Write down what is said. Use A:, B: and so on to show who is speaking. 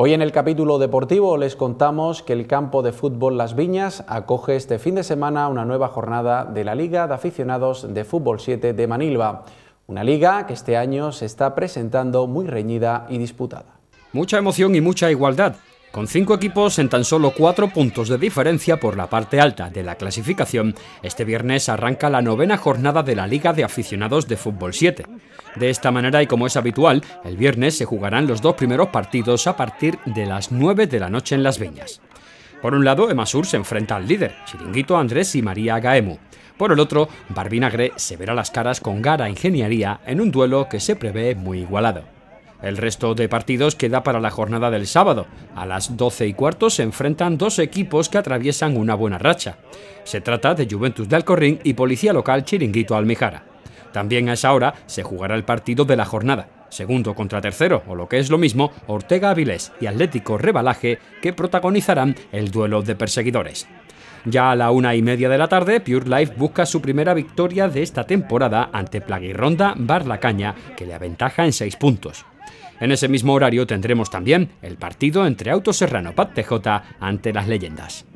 A: Hoy en el capítulo deportivo les contamos que el campo de fútbol Las Viñas acoge este fin de semana una nueva jornada de la Liga de Aficionados de Fútbol 7 de Manilva, una liga que este año se está presentando muy reñida y disputada. Mucha
B: emoción y mucha igualdad con cinco equipos en tan solo cuatro puntos de diferencia por la parte alta de la clasificación, este viernes arranca la novena jornada de la Liga de Aficionados de Fútbol 7. De esta manera y como es habitual, el viernes se jugarán los dos primeros partidos a partir de las 9 de la noche en Las Viñas. Por un lado, Emasur se enfrenta al líder, Chiringuito Andrés y María Gaemu. Por el otro, Barbinagre se verá las caras con Gara Ingeniería en un duelo que se prevé muy igualado. El resto de partidos queda para la jornada del sábado. A las 12 y cuarto se enfrentan dos equipos que atraviesan una buena racha. Se trata de Juventus de Alcorrín y Policía Local Chiringuito Almijara. También a esa hora se jugará el partido de la jornada, segundo contra tercero, o lo que es lo mismo, Ortega Avilés y Atlético Rebalaje, que protagonizarán el duelo de perseguidores. Ya a la una y media de la tarde, Pure Life busca su primera victoria de esta temporada ante Plaguirronda Bar Caña, que le aventaja en seis puntos. En ese mismo horario tendremos también el partido entre autoserrano Pat TJ ante las leyendas.